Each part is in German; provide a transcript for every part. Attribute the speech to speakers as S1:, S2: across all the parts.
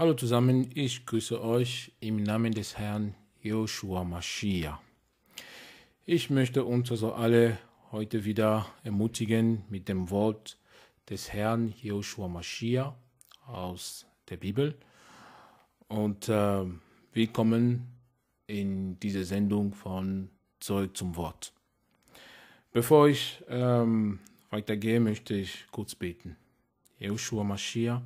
S1: Hallo zusammen, ich grüße euch im Namen des Herrn Joshua Mashiach. Ich möchte uns also alle heute wieder ermutigen mit dem Wort des Herrn Joshua Mashiach aus der Bibel. Und äh, willkommen in dieser Sendung von Zeug zum Wort. Bevor ich ähm, weitergehe, möchte ich kurz beten. Joshua Mashiach,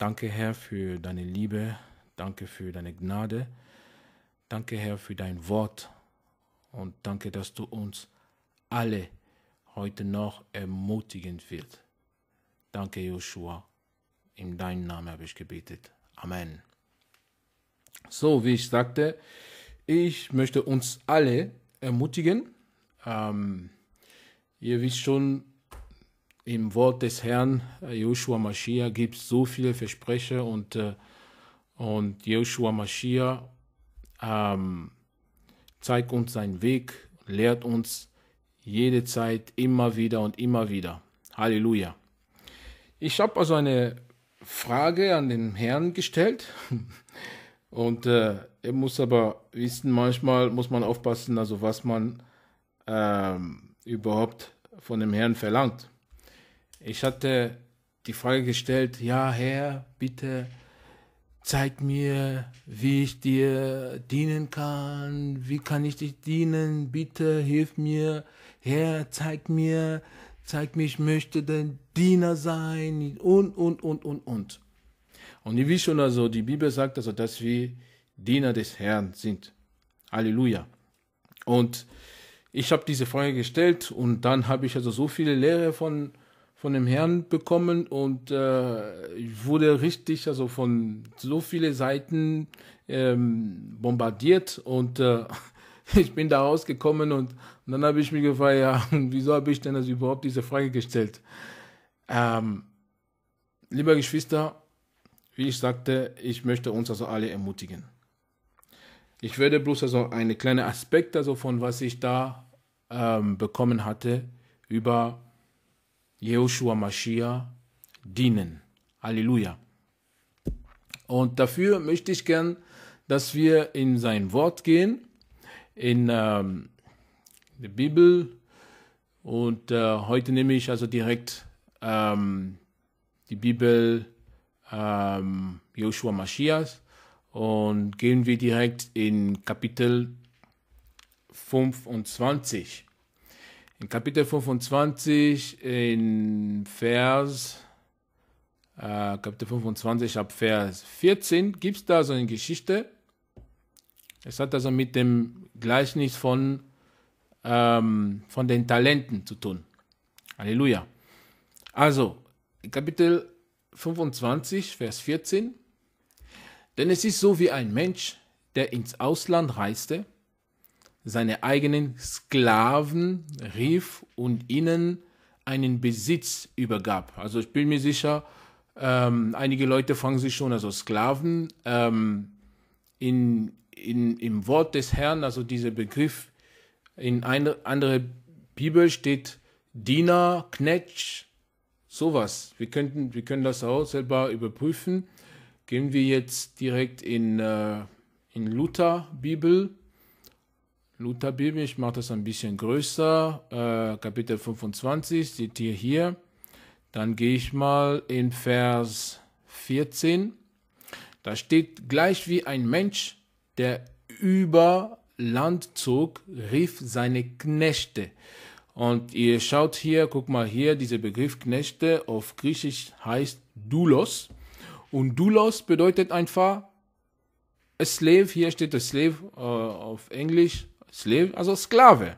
S1: Danke, Herr, für deine Liebe. Danke für deine Gnade. Danke, Herr, für dein Wort. Und danke, dass du uns alle heute noch ermutigen wirst. Danke, Joshua. In deinem Namen habe ich gebetet. Amen. So, wie ich sagte, ich möchte uns alle ermutigen. Ähm, ihr wisst schon, im Wort des Herrn äh, Joshua Mashiach gibt es so viele Versprecher und, äh, und Joshua Mashiach ähm, zeigt uns seinen Weg, lehrt uns jede Zeit immer wieder und immer wieder. Halleluja. Ich habe also eine Frage an den Herrn gestellt und äh, er muss aber wissen, manchmal muss man aufpassen, also was man ähm, überhaupt von dem Herrn verlangt. Ich hatte die Frage gestellt, ja Herr, bitte zeig mir, wie ich dir dienen kann, wie kann ich dich dienen, bitte hilf mir, Herr, zeig mir, zeig mir, ich möchte dein Diener sein und, und, und, und, und. Und wie schon also, die Bibel sagt also, dass wir Diener des Herrn sind. Halleluja. Und ich habe diese Frage gestellt und dann habe ich also so viele Lehre von von dem Herrn bekommen und äh, ich wurde richtig, also von so vielen Seiten ähm, bombardiert und äh, ich bin da rausgekommen und, und dann habe ich mich gefragt, ja, wieso habe ich denn das überhaupt diese Frage gestellt? Ähm, lieber Geschwister, wie ich sagte, ich möchte uns also alle ermutigen. Ich werde bloß also einen kleinen Aspekt also von was ich da ähm, bekommen hatte über Jehoshua Mashiach dienen. Halleluja. Und dafür möchte ich gern, dass wir in sein Wort gehen, in ähm, die Bibel. Und äh, heute nehme ich also direkt ähm, die Bibel ähm, Joshua Mashiach und gehen wir direkt in Kapitel 25 in Kapitel 25, in Vers, äh, Kapitel 25 ab Vers 14 gibt es da so eine Geschichte. Es hat also mit dem Gleichnis von, ähm, von den Talenten zu tun. Halleluja. Also, Kapitel 25, Vers 14. Denn es ist so wie ein Mensch, der ins Ausland reiste seine eigenen Sklaven rief und ihnen einen Besitz übergab. Also ich bin mir sicher, ähm, einige Leute fangen sich schon, also Sklaven, ähm, in, in, im Wort des Herrn, also dieser Begriff, in einer anderen Bibel steht Diener, Knetsch, sowas. Wir, könnten, wir können das auch selber überprüfen. Gehen wir jetzt direkt in, äh, in Luther-Bibel. Luther Bibel, ich mache das ein bisschen größer, äh, Kapitel 25, seht ihr hier. Dann gehe ich mal in Vers 14. Da steht, gleich wie ein Mensch, der über Land zog, rief seine Knechte. Und ihr schaut hier, guck mal hier, dieser Begriff Knechte auf Griechisch heißt Doulos. Und Doulos bedeutet einfach Slave, hier steht der Slave äh, auf Englisch, Slave, also Sklave.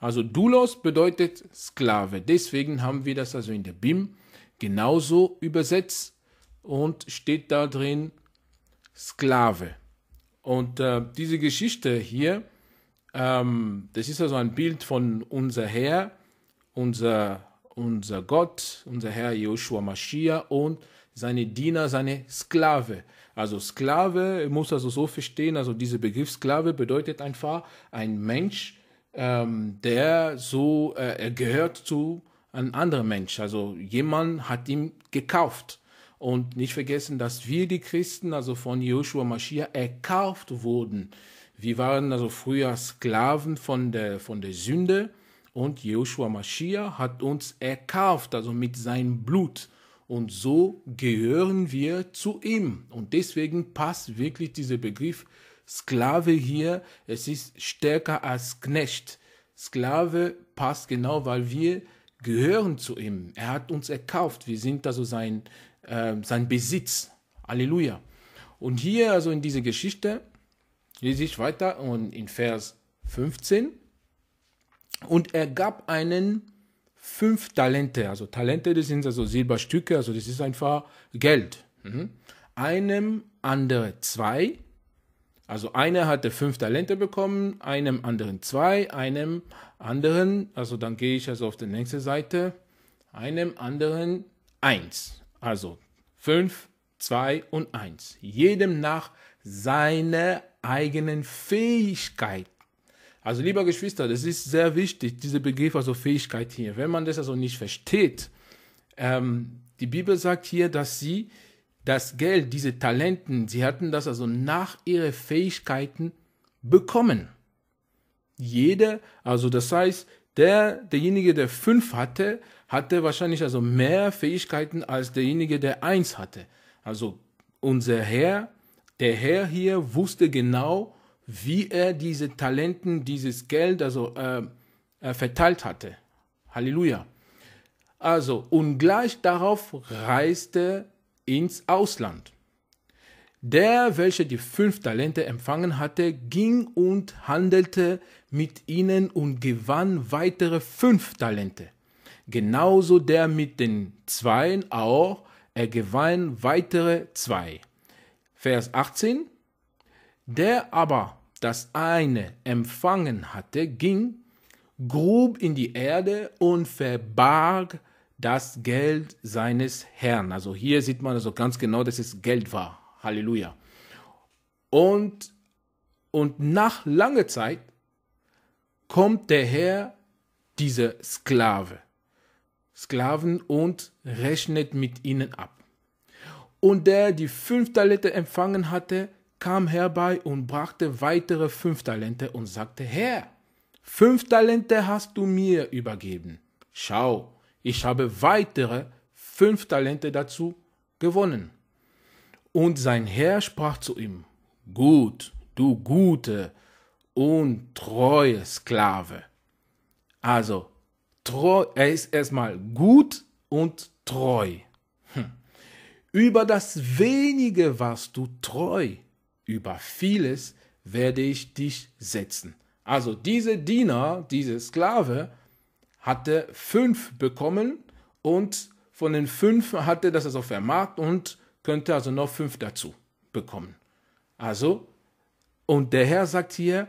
S1: Also Dulos bedeutet Sklave. Deswegen haben wir das also in der BIM genauso übersetzt und steht da drin Sklave. Und äh, diese Geschichte hier, ähm, das ist also ein Bild von unser Herr, unser, unser Gott, unser Herr Joshua Mashiach und seine Diener, seine Sklave. Also Sklave muss also so verstehen, also dieser Begriff Sklave bedeutet einfach ein Mensch, ähm, der so, äh, er gehört zu einem anderen Mensch. Also jemand hat ihn gekauft. Und nicht vergessen, dass wir die Christen, also von Joshua Mashiach, erkauft wurden. Wir waren also früher Sklaven von der, von der Sünde und Joshua Mashiach hat uns erkauft, also mit seinem Blut. Und so gehören wir zu ihm. Und deswegen passt wirklich dieser Begriff Sklave hier. Es ist stärker als Knecht. Sklave passt genau, weil wir gehören zu ihm. Er hat uns erkauft. Wir sind also sein, äh, sein Besitz. Halleluja. Und hier also in dieser Geschichte lese ich weiter und in Vers 15. Und er gab einen fünf Talente. Also Talente, das sind also Silberstücke, also das ist einfach Geld. Mhm. Einem andere zwei. Also einer hatte fünf Talente bekommen, einem anderen zwei, einem anderen, also dann gehe ich also auf die nächste Seite, einem anderen eins. Also fünf, zwei und eins. Jedem nach seiner eigenen Fähigkeit. Also lieber Geschwister, das ist sehr wichtig, diese Begriff, also Fähigkeit hier. Wenn man das also nicht versteht, ähm, die Bibel sagt hier, dass sie das Geld, diese Talenten, sie hatten das also nach ihren Fähigkeiten bekommen. Jeder, also das heißt, der, derjenige, der fünf hatte, hatte wahrscheinlich also mehr Fähigkeiten als derjenige, der eins hatte. Also unser Herr, der Herr hier wusste genau, wie er diese Talenten, dieses Geld, also äh, äh, verteilt hatte. Halleluja. Also, und gleich darauf reiste ins Ausland. Der, welcher die fünf Talente empfangen hatte, ging und handelte mit ihnen und gewann weitere fünf Talente. Genauso der mit den zweien auch, er gewann weitere zwei. Vers 18. Der aber das eine empfangen hatte, ging, grub in die Erde und verbarg das Geld seines Herrn. Also hier sieht man also ganz genau, dass es Geld war. Halleluja. Und, und nach langer Zeit kommt der Herr dieser Sklave, Sklaven und rechnet mit ihnen ab. Und der die fünf Talente empfangen hatte, kam herbei und brachte weitere fünf Talente und sagte, Herr, fünf Talente hast du mir übergeben. Schau, ich habe weitere fünf Talente dazu gewonnen. Und sein Herr sprach zu ihm, Gut, du gute und treue Sklave. Also, treu, er ist erstmal gut und treu. Hm. Über das wenige warst du treu über vieles werde ich dich setzen. Also diese Diener, diese Sklave hatte fünf bekommen und von den fünf hatte das also vermarkt und könnte also noch fünf dazu bekommen. Also, und der Herr sagt hier,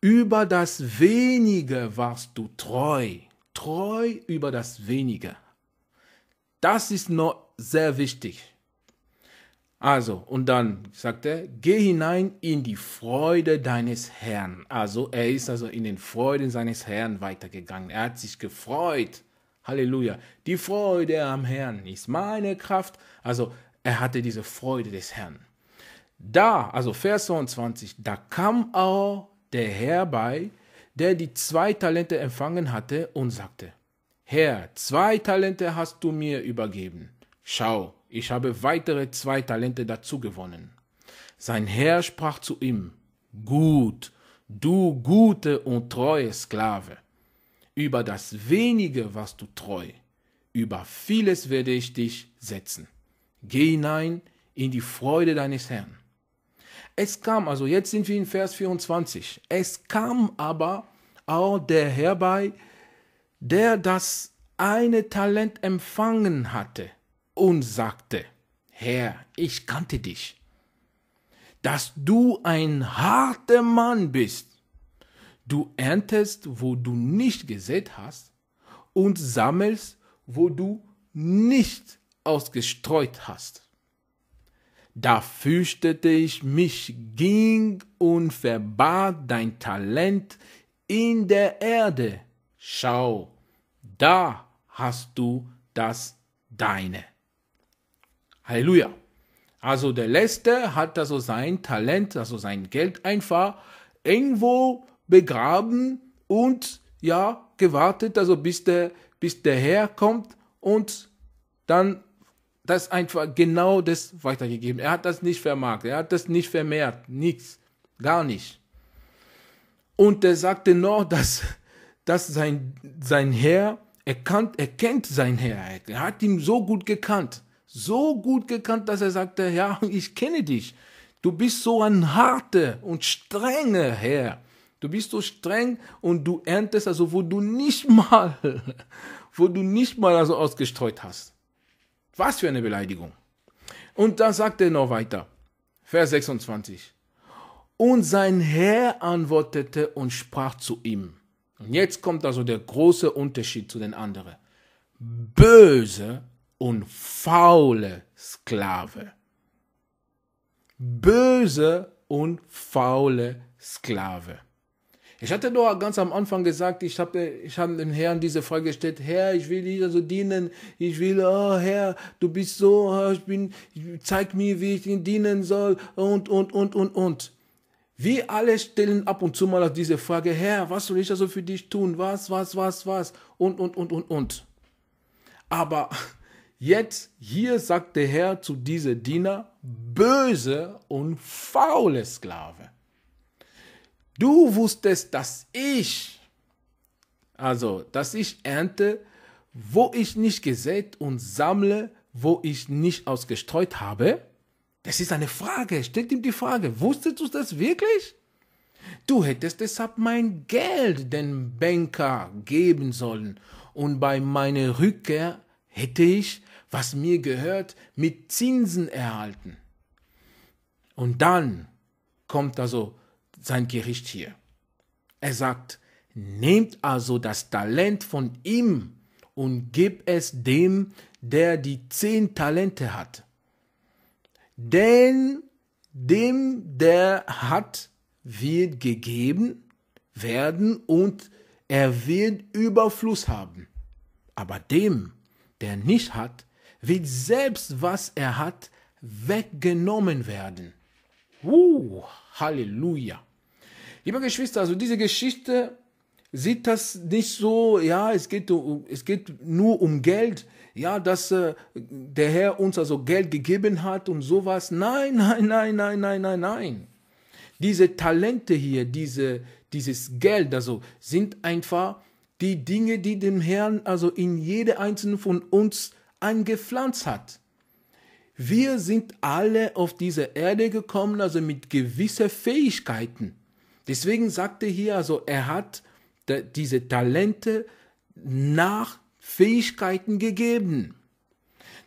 S1: über das wenige warst du treu, treu über das wenige. Das ist noch sehr wichtig. Also, und dann sagt er, geh hinein in die Freude deines Herrn. Also, er ist also in den Freuden seines Herrn weitergegangen. Er hat sich gefreut. Halleluja. Die Freude am Herrn ist meine Kraft. Also, er hatte diese Freude des Herrn. Da, also Vers 22, da kam auch der Herr bei, der die zwei Talente empfangen hatte und sagte, Herr, zwei Talente hast du mir übergeben. Schau, ich habe weitere zwei Talente dazu gewonnen. Sein Herr sprach zu ihm, Gut, du gute und treue Sklave, über das wenige warst du treu, über vieles werde ich dich setzen. Geh hinein in die Freude deines Herrn. Es kam, also jetzt sind wir in Vers 24, es kam aber auch der Herr bei, der das eine Talent empfangen hatte und sagte, Herr, ich kannte dich, dass du ein harter Mann bist. Du erntest, wo du nicht gesät hast, und sammelst, wo du nicht ausgestreut hast. Da fürchtete ich mich, ging und verbarg dein Talent in der Erde. Schau, da hast du das Deine. Halleluja. Also der Letzte hat also sein Talent, also sein Geld einfach irgendwo begraben und ja, gewartet, also bis der, bis der Herr kommt und dann das einfach genau das weitergegeben. Er hat das nicht vermarktet, er hat das nicht vermehrt, nichts, gar nicht. Und er sagte noch, dass, dass sein, sein Herr erkannt, er kennt sein Herr, er hat ihn so gut gekannt so gut gekannt, dass er sagte, ja, ich kenne dich. Du bist so ein harter und strenger Herr. Du bist so streng und du erntest also, wo du nicht mal, wo du nicht mal also ausgestreut hast. Was für eine Beleidigung. Und dann sagt er noch weiter. Vers 26. Und sein Herr antwortete und sprach zu ihm. Und jetzt kommt also der große Unterschied zu den anderen. Böse und faule Sklave. Böse und faule Sklave. Ich hatte doch ganz am Anfang gesagt, ich habe ich hab dem Herrn diese Frage gestellt, Herr, ich will dir so dienen, ich will, oh Herr, du bist so, ich bin, zeig mir, wie ich dir dienen soll und, und, und, und, und. Wir alle stellen ab und zu mal diese Frage, Herr, was soll ich also für dich tun, was, was, was, was und, und, und, und, und. Aber Jetzt hier sagt der Herr zu diesem Diener, böse und faule Sklave. Du wusstest, dass ich, also, dass ich ernte, wo ich nicht gesät und sammle, wo ich nicht ausgestreut habe. Das ist eine Frage. Stellt ihm die Frage, wusstest du das wirklich? Du hättest deshalb mein Geld dem Banker geben sollen und bei meiner Rückkehr hätte ich was mir gehört, mit Zinsen erhalten. Und dann kommt also sein Gericht hier. Er sagt, nehmt also das Talent von ihm und gebt es dem, der die zehn Talente hat. Denn dem, der hat, wird gegeben werden und er wird Überfluss haben. Aber dem, der nicht hat, wird selbst, was er hat, weggenommen werden. Uh, Halleluja. Liebe Geschwister, also diese Geschichte sieht das nicht so, ja, es geht, es geht nur um Geld, ja, dass äh, der Herr uns also Geld gegeben hat und sowas. Nein, nein, nein, nein, nein, nein, nein. Diese Talente hier, diese, dieses Geld, also sind einfach die Dinge, die dem Herrn also in jede einzelne von uns angepflanzt hat. Wir sind alle auf diese Erde gekommen, also mit gewissen Fähigkeiten. Deswegen sagt er hier, also er hat diese Talente nach Fähigkeiten gegeben.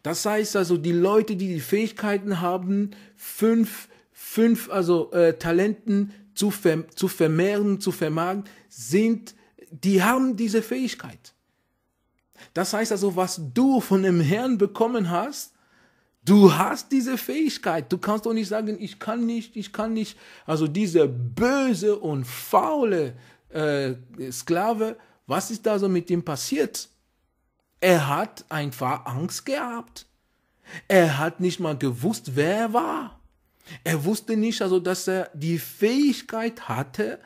S1: Das heißt also, die Leute, die die Fähigkeiten haben, fünf, fünf also äh, Talenten zu, ver zu vermehren, zu vermagen, sind, die haben diese Fähigkeit. Das heißt also, was du von dem Herrn bekommen hast, du hast diese Fähigkeit. Du kannst doch nicht sagen, ich kann nicht, ich kann nicht. Also diese böse und faule äh, Sklave, was ist da so mit ihm passiert? Er hat einfach Angst gehabt. Er hat nicht mal gewusst, wer er war. Er wusste nicht, also, dass er die Fähigkeit hatte,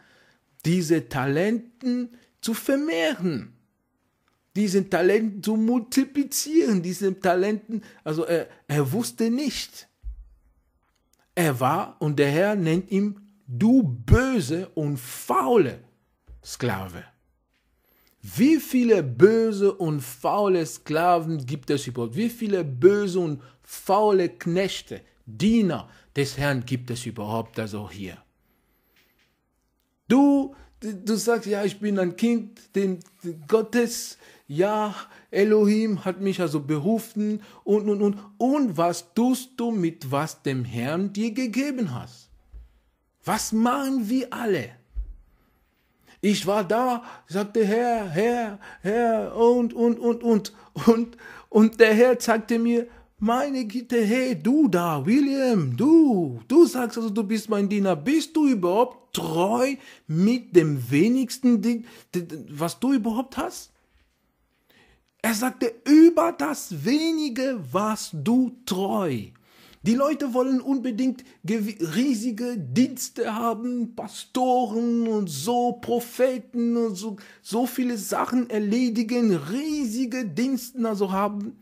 S1: diese Talenten zu vermehren diesen Talenten zu multiplizieren, diesen Talenten. Also er, er wusste nicht. Er war, und der Herr nennt ihn, du böse und faule Sklave. Wie viele böse und faule Sklaven gibt es überhaupt? Wie viele böse und faule Knechte, Diener des Herrn gibt es überhaupt also hier? Du, du sagst, ja, ich bin ein Kind den, Gottes, ja, Elohim hat mich also berufen und, und, und, und was tust du mit was dem Herrn dir gegeben hast? Was machen wir alle? Ich war da, sagte Herr, Herr, Herr und, und, und, und, und, und der Herr sagte mir, meine Güte, hey, du da, William, du, du sagst also, du bist mein Diener, bist du überhaupt treu mit dem wenigsten was du überhaupt hast? Er sagte, über das wenige warst du treu. Die Leute wollen unbedingt riesige Dienste haben, Pastoren und so, Propheten und so, so viele Sachen erledigen, riesige Dienste also haben.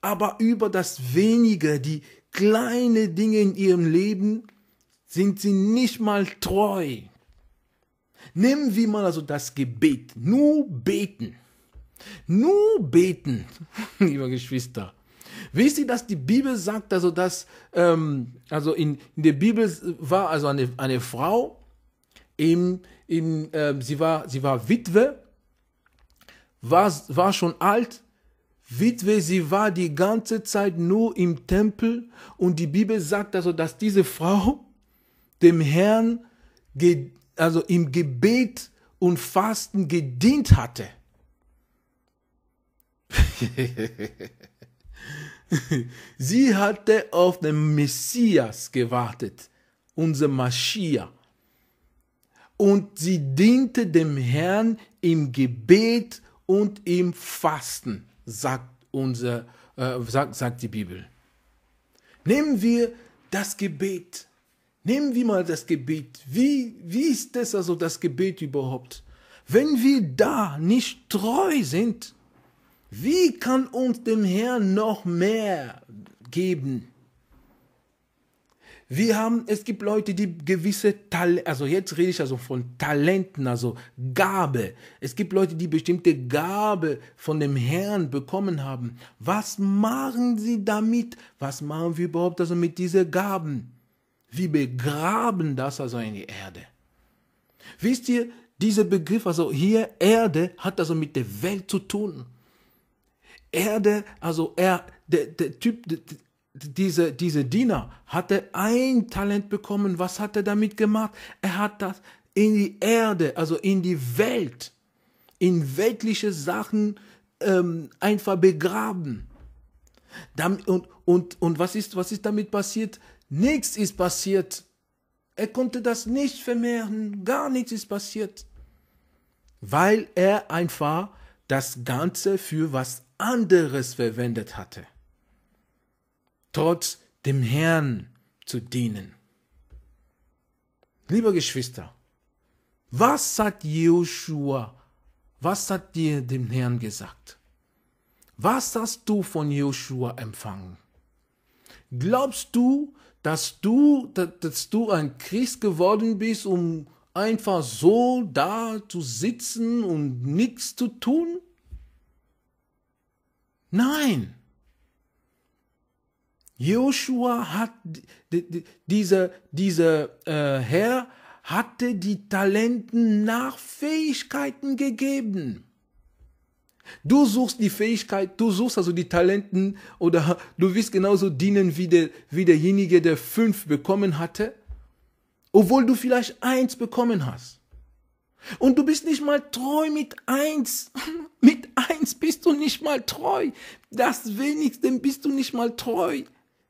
S1: Aber über das wenige, die kleinen Dinge in ihrem Leben, sind sie nicht mal treu. Nehmen wir mal also das Gebet, nur beten. Nur beten, liebe Geschwister. Wisst ihr, dass die Bibel sagt, also dass, ähm, also in, in, der Bibel war also eine, eine Frau, im, im, äh, sie, war, sie war Witwe, war, war schon alt, Witwe, sie war die ganze Zeit nur im Tempel und die Bibel sagt also, dass diese Frau dem Herrn, also im Gebet und Fasten gedient hatte. Sie hatte auf den Messias gewartet, unser Maschiach. Und sie diente dem Herrn im Gebet und im Fasten, sagt, unser, äh, sagt, sagt die Bibel. Nehmen wir das Gebet. Nehmen wir mal das Gebet. Wie, wie ist das also das Gebet überhaupt? Wenn wir da nicht treu sind, wie kann uns dem Herrn noch mehr geben? Wir haben, es gibt Leute, die gewisse Talente, also jetzt rede ich also von Talenten, also Gabe. Es gibt Leute, die bestimmte Gabe von dem Herrn bekommen haben. Was machen sie damit? Was machen wir überhaupt also mit diesen Gaben? Wir begraben das also in die Erde. Wisst ihr, dieser Begriff, also hier Erde, hat also mit der Welt zu tun. Erde, also er, der, der Typ, der, diese, diese Diener hatte ein Talent bekommen. Was hat er damit gemacht? Er hat das in die Erde, also in die Welt, in weltliche Sachen ähm, einfach begraben. und und, und was, ist, was ist damit passiert? Nichts ist passiert. Er konnte das nicht vermehren. Gar nichts ist passiert. Weil er einfach das Ganze für was anderes verwendet hatte, trotz dem Herrn zu dienen. Liebe Geschwister, was hat Joshua, was hat dir dem Herrn gesagt? Was hast du von Joshua empfangen? Glaubst du, dass du, dass du ein Christ geworden bist, um einfach so da zu sitzen und nichts zu tun? Nein. Joshua hat dieser diese, äh, Herr hatte die Talenten nach Fähigkeiten gegeben. Du suchst die Fähigkeit, du suchst also die Talenten oder du wirst genauso dienen wie, der, wie derjenige, der fünf bekommen hatte, obwohl du vielleicht eins bekommen hast. Und du bist nicht mal treu mit eins. mit eins bist du nicht mal treu. Das wenigste bist du nicht mal treu.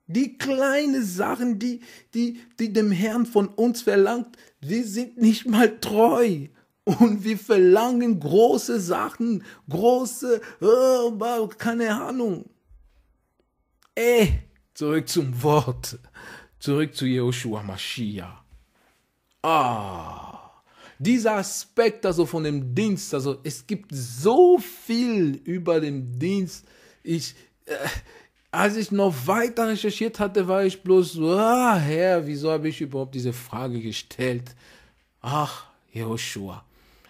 S1: Die kleinen Sachen, die, die, die dem Herrn von uns verlangt, wir sind nicht mal treu. Und wir verlangen große Sachen, große, oh, keine Ahnung. Ey, eh, zurück zum Wort. Zurück zu Joshua Mashiach. Ah. Dieser Aspekt also von dem Dienst, also es gibt so viel über den Dienst. Ich, äh, als ich noch weiter recherchiert hatte, war ich bloß so, ah, Herr, wieso habe ich überhaupt diese Frage gestellt? Ach, Joshua.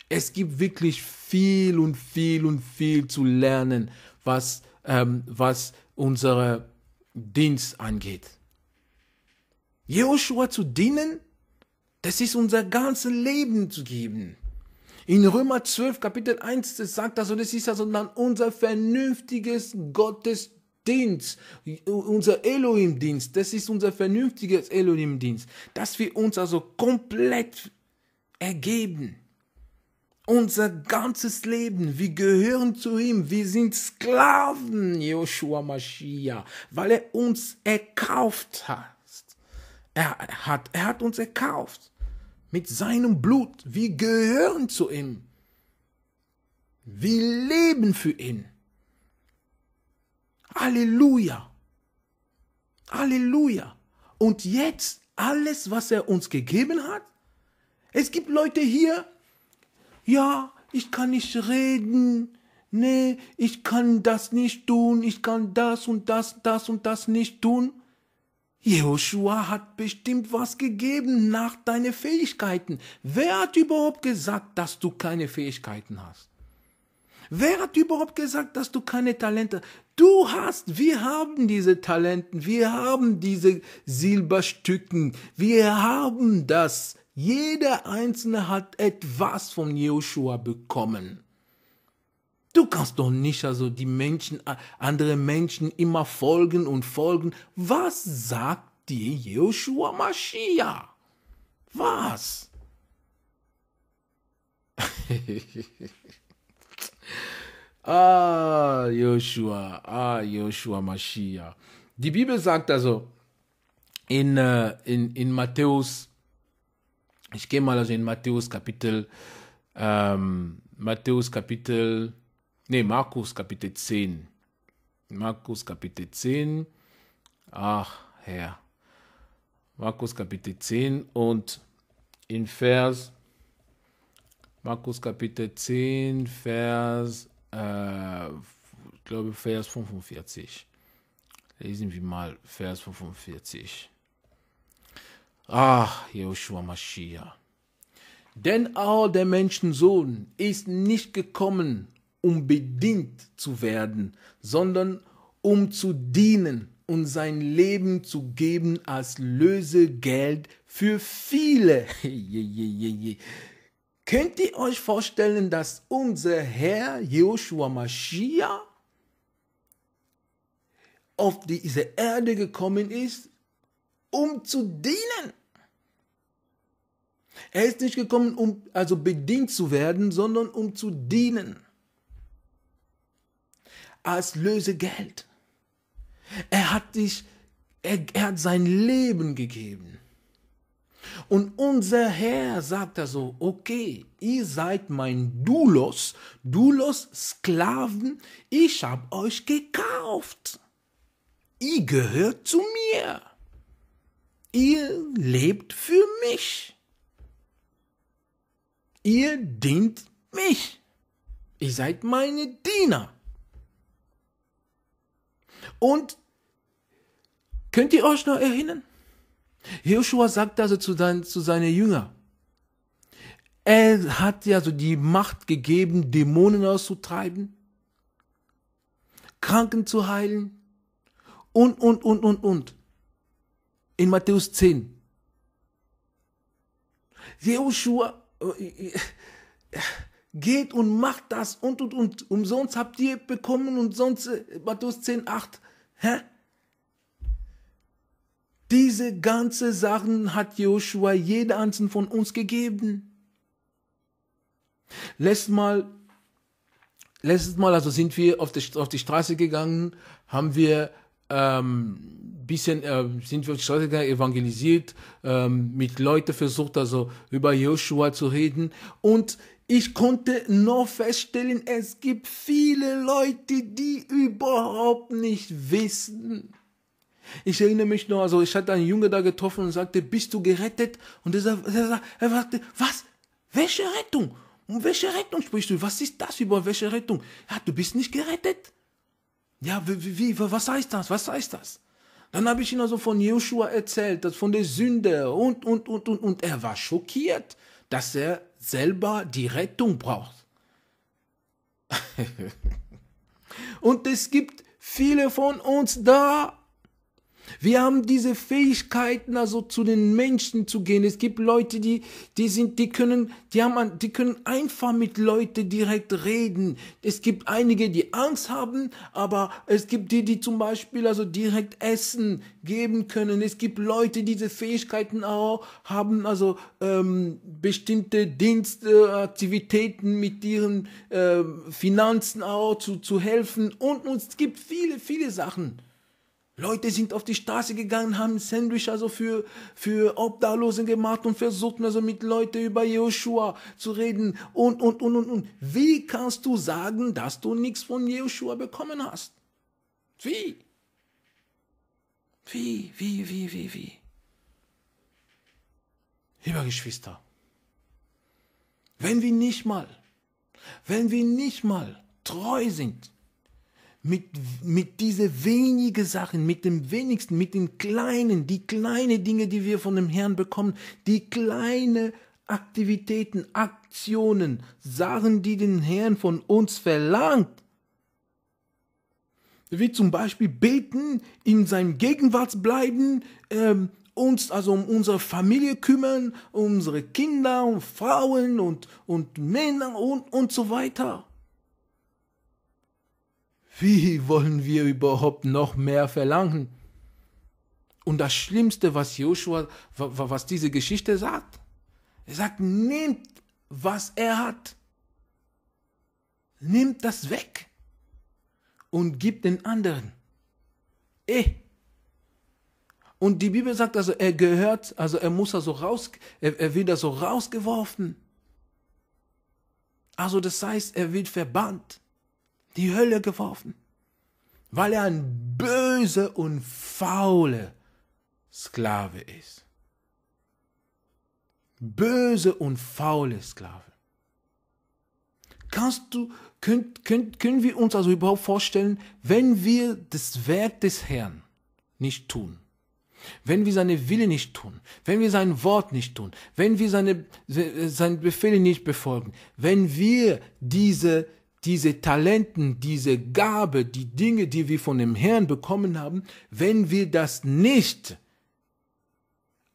S1: Es gibt wirklich viel und viel und viel zu lernen, was, ähm, was unsere Dienst angeht. Joshua zu dienen das ist unser ganzes Leben zu geben. In Römer 12, Kapitel 1, das sagt also, das ist also dann unser vernünftiges Gottesdienst, unser Elohim-Dienst, das ist unser vernünftiges Elohim-Dienst, dass wir uns also komplett ergeben. Unser ganzes Leben, wir gehören zu ihm, wir sind Sklaven, Joshua Mashiach, weil er uns erkauft hat. Er hat, er hat uns erkauft mit seinem Blut. Wir gehören zu ihm. Wir leben für ihn. Halleluja. Halleluja. Und jetzt alles, was er uns gegeben hat. Es gibt Leute hier, ja, ich kann nicht reden. Nee, ich kann das nicht tun. Ich kann das und das, das und das nicht tun. Joshua hat bestimmt was gegeben nach deine Fähigkeiten. Wer hat überhaupt gesagt, dass du keine Fähigkeiten hast? Wer hat überhaupt gesagt, dass du keine Talente hast? Du hast, wir haben diese Talenten, wir haben diese Silberstücken, wir haben das. Jeder Einzelne hat etwas von Joshua bekommen. Du kannst doch nicht also die Menschen, andere Menschen immer folgen und folgen. Was sagt dir Joshua Mashiach? Was? ah, Joshua, ah, Joshua Mashiach. Die Bibel sagt also in, äh, in, in Matthäus, ich gehe mal also in Matthäus Kapitel, ähm, Matthäus Kapitel Ne, Markus Kapitel 10. Markus Kapitel 10. Ach, Herr. Markus Kapitel 10 und in Vers Markus Kapitel 10, Vers, äh, ich glaube, Vers 45. Lesen wir mal Vers 45. Ach, Joshua Mashiach. Denn auch der Menschensohn ist nicht gekommen, um bedient zu werden, sondern um zu dienen und sein Leben zu geben als Lösegeld für viele. Könnt ihr euch vorstellen, dass unser Herr Joshua Mashiach auf diese Erde gekommen ist, um zu dienen? Er ist nicht gekommen, um also bedient zu werden, sondern um zu dienen als Lösegeld. Er hat dich, er, er hat sein Leben gegeben. Und unser Herr sagt er so, okay, ihr seid mein Dulos, Dulos Sklaven, ich habe euch gekauft. Ihr gehört zu mir. Ihr lebt für mich. Ihr dient mich. Ihr seid meine Diener. Und könnt ihr euch noch erinnern? Joshua sagt also zu, sein, zu seinen Jüngern, er hat ja so die Macht gegeben, Dämonen auszutreiben, Kranken zu heilen und, und, und, und, und. In Matthäus 10. Joshua, äh, äh, geht und macht das und und und. Umsonst habt ihr bekommen und sonst äh, Matthäus 10, 8. Hä? Diese ganze Sachen hat Joshua jeder einzelne von uns gegeben. Letztes Mal, letztes Mal, also sind wir auf die, auf die Straße gegangen, haben wir ähm, bisschen äh, sind wir auf die Straße gegangen, evangelisiert, ähm, mit Leuten versucht, also über Joshua zu reden und ich konnte nur feststellen, es gibt viele Leute, die überhaupt nicht wissen. Ich erinnere mich noch, also ich hatte einen Junge da getroffen und sagte, bist du gerettet? Und er sagte, was? Welche Rettung? Um welche Rettung sprichst du? Was ist das über welche Rettung? Ja, du bist nicht gerettet. Ja, wie, wie was heißt das? Was heißt das? Dann habe ich ihn also von Joshua erzählt, das von der Sünde und, und, und, und, und er war schockiert, dass er selber die Rettung braucht. Und es gibt viele von uns da wir haben diese Fähigkeiten, also zu den Menschen zu gehen. Es gibt Leute, die, die sind, die können, die haben, die können einfach mit Leuten direkt reden. Es gibt einige, die Angst haben, aber es gibt die, die zum Beispiel also direkt Essen geben können. Es gibt Leute, die diese Fähigkeiten auch haben, also ähm, bestimmte Dienste, Aktivitäten mit ihren äh, Finanzen auch zu, zu helfen und, und es gibt viele, viele Sachen. Leute sind auf die Straße gegangen, haben Sandwich also für, für Obdachlose gemacht und versucht also mit Leuten über Joshua zu reden und, und, und, und, und. Wie kannst du sagen, dass du nichts von Joshua bekommen hast? Wie? Wie, wie, wie, wie, wie? Lieber Geschwister, wenn wir nicht mal, wenn wir nicht mal treu sind mit, mit diese wenige Sachen, mit dem wenigsten, mit den kleinen, die kleinen Dinge, die wir von dem Herrn bekommen, die kleinen Aktivitäten, Aktionen, Sachen, die den Herrn von uns verlangt. Wie zum Beispiel beten, in seinem Gegenwart bleiben, ähm, uns also um unsere Familie kümmern, um unsere Kinder und Frauen und, und Männer und, und so weiter. Wie wollen wir überhaupt noch mehr verlangen? Und das Schlimmste, was Joshua, was diese Geschichte sagt, er sagt, nehmt, was er hat. Nehmt das weg und gibt den anderen. Eh. Und die Bibel sagt also, er gehört, also er muss also raus, er, er wird also rausgeworfen. Also das heißt, er wird verbannt die Hölle geworfen, weil er ein böse und faule Sklave ist. Böse und faule Sklave. Kannst du, könnt, könnt, können wir uns also überhaupt vorstellen, wenn wir das Werk des Herrn nicht tun, wenn wir seine Wille nicht tun, wenn wir sein Wort nicht tun, wenn wir seine, seine Befehle nicht befolgen, wenn wir diese diese Talenten, diese Gabe, die Dinge, die wir von dem Herrn bekommen haben, wenn wir das nicht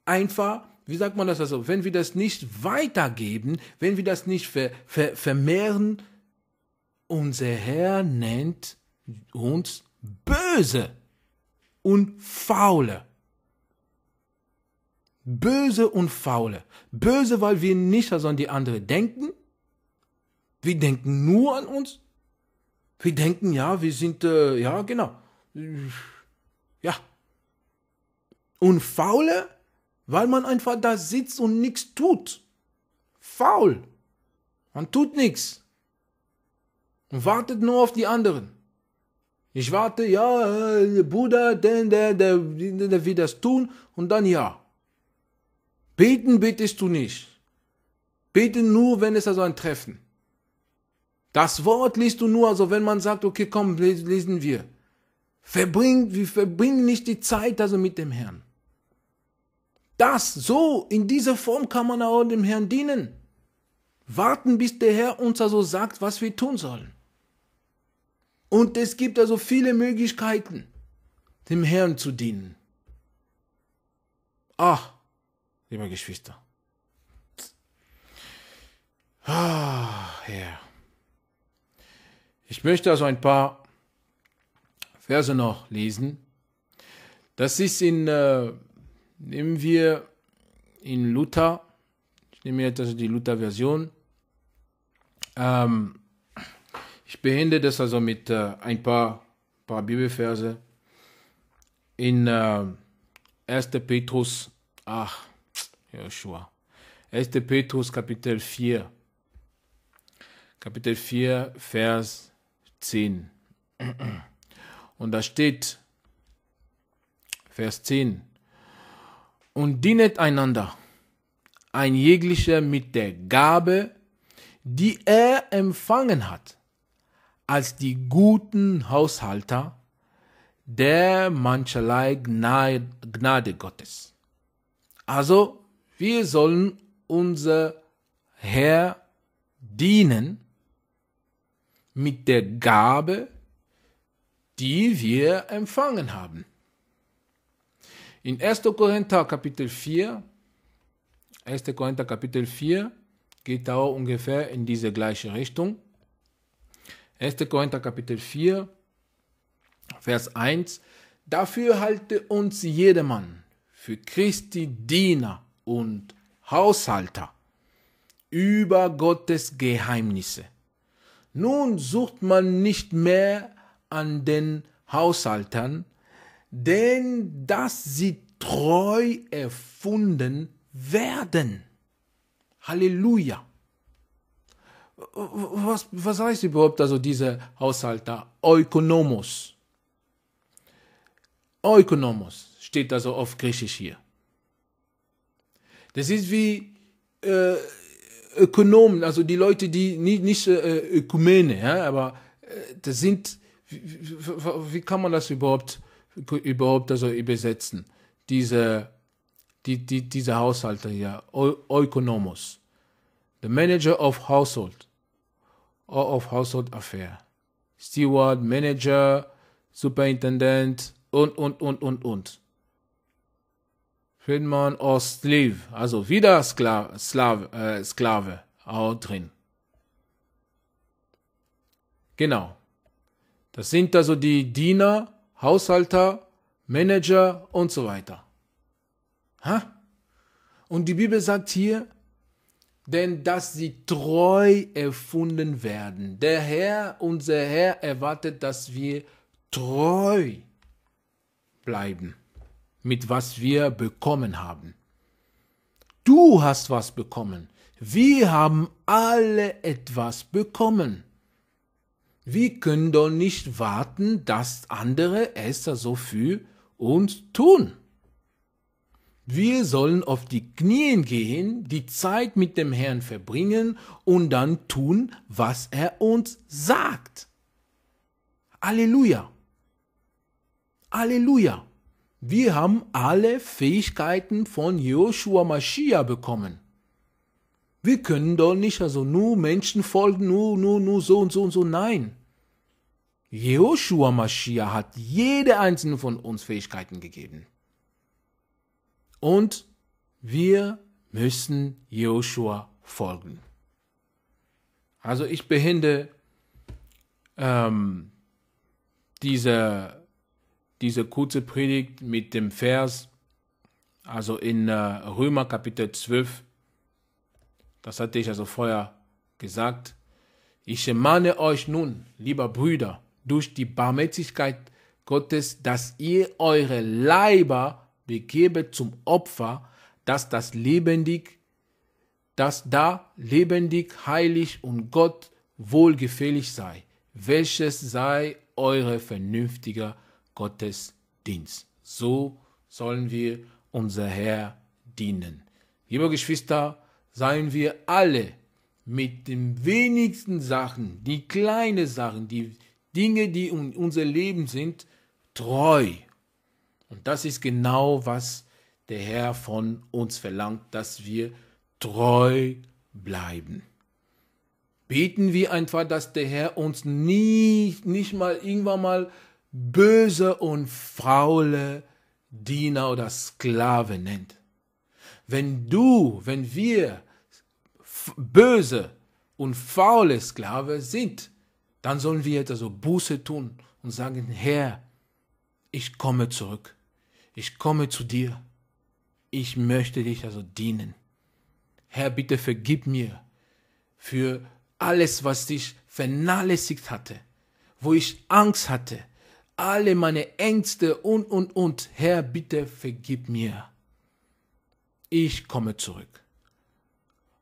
S1: einfach, wie sagt man das also, wenn wir das nicht weitergeben, wenn wir das nicht ver, ver, vermehren, unser Herr nennt uns böse und faule. Böse und faule. Böse, weil wir nicht also an die andere denken wir denken nur an uns. Wir denken, ja, wir sind, äh, ja, genau. Ja. Und faule, weil man einfach da sitzt und nichts tut. Faul. Man tut nichts. Und wartet nur auf die anderen. Ich warte, ja, äh, Bruder, denn der, der, der der will das tun und dann ja. Beten betest du nicht. Beten nur, wenn es also ein Treffen. Das Wort liest du nur, also wenn man sagt, okay, komm, lesen wir. Verbring, wir verbringen nicht die Zeit also mit dem Herrn. Das, so, in dieser Form kann man auch dem Herrn dienen. Warten, bis der Herr uns also sagt, was wir tun sollen. Und es gibt also viele Möglichkeiten, dem Herrn zu dienen. Ach, liebe Geschwister. Ah, Herr. Ich möchte also ein paar Verse noch lesen. Das ist in, äh, nehmen wir in Luther, ich nehme jetzt also die Luther-Version. Ähm, ich beende das also mit äh, ein paar, paar Bibelverse in äh, 1. Petrus, ach, Joshua, 1. Petrus Kapitel 4, Kapitel 4, Vers 10. Und da steht, Vers 10, und dienet einander, ein jeglicher mit der Gabe, die er empfangen hat, als die guten Haushalter der mancherlei Gnade Gottes. Also, wir sollen unser Herr dienen, mit der Gabe, die wir empfangen haben. In 1. Korinther Kapitel 4, 1. Korinther Kapitel 4 geht auch ungefähr in diese gleiche Richtung. 1. Korinther Kapitel 4, Vers 1. Dafür halte uns jedermann für Christi Diener und Haushalter über Gottes Geheimnisse. Nun sucht man nicht mehr an den Haushaltern, denn dass sie treu erfunden werden. Halleluja. Was, was heißt überhaupt also dieser Haushalter? Oikonomos. Oikonomos steht also auf Griechisch hier. Das ist wie äh, Ökonomen, also die Leute, die nicht, nicht äh, Ökumene, ja, aber äh, das sind, wie, wie, wie kann man das überhaupt, überhaupt also übersetzen? Diese, die, die, diese Haushalte hier, Ökonomos, the manager of household or of household affair, steward, manager, superintendent und, und, und, und, und. Finman Ostliv, also wieder Sklave, Slav, äh, Sklave auch drin. Genau. Das sind also die Diener, Haushalter, Manager und so weiter. Ha? Und die Bibel sagt hier, denn dass sie treu erfunden werden. Der Herr, unser Herr, erwartet, dass wir treu bleiben mit was wir bekommen haben. Du hast was bekommen. Wir haben alle etwas bekommen. Wir können doch nicht warten, dass andere es so für uns tun. Wir sollen auf die Knien gehen, die Zeit mit dem Herrn verbringen und dann tun, was er uns sagt. Halleluja. Halleluja. Wir haben alle Fähigkeiten von Joshua Mashiach bekommen. Wir können doch nicht also nur Menschen folgen, nur, nur, nur so und so und so. Nein. Joshua Mashiach hat jede einzelne von uns Fähigkeiten gegeben. Und wir müssen Joshua folgen. Also ich behinde ähm, diese diese kurze Predigt mit dem Vers, also in äh, Römer Kapitel 12. Das hatte ich also vorher gesagt. Ich ermahne euch nun, lieber Brüder, durch die Barmherzigkeit Gottes, dass ihr eure Leiber begebe zum Opfer, dass das lebendig, dass da lebendig, heilig und Gott wohlgefällig sei, welches sei eure vernünftige Gottes Dienst. So sollen wir unser Herr dienen. Liebe Geschwister, seien wir alle mit den wenigsten Sachen, die kleinen Sachen, die Dinge, die in unser Leben sind, treu. Und das ist genau, was der Herr von uns verlangt, dass wir treu bleiben. Beten wir einfach, dass der Herr uns nie, nicht mal irgendwann mal böse und faule Diener oder Sklave nennt. Wenn du, wenn wir böse und faule Sklave sind, dann sollen wir jetzt also Buße tun und sagen, Herr, ich komme zurück, ich komme zu dir, ich möchte dich also dienen. Herr, bitte vergib mir für alles, was ich vernachlässigt hatte, wo ich Angst hatte, alle meine Ängste und, und, und. Herr, bitte vergib mir. Ich komme zurück.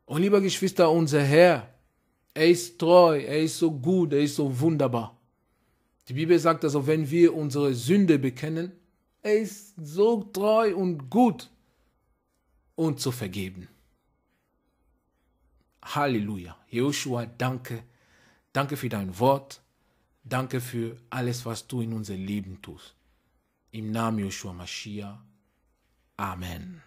S1: Und lieber Geschwister, unser Herr, er ist treu, er ist so gut, er ist so wunderbar. Die Bibel sagt also, wenn wir unsere Sünde bekennen, er ist so treu und gut, uns zu vergeben. Halleluja. Joshua, danke. Danke für dein Wort. Danke für alles, was du in unser Leben tust. Im Namen Joshua Mashiach. Amen.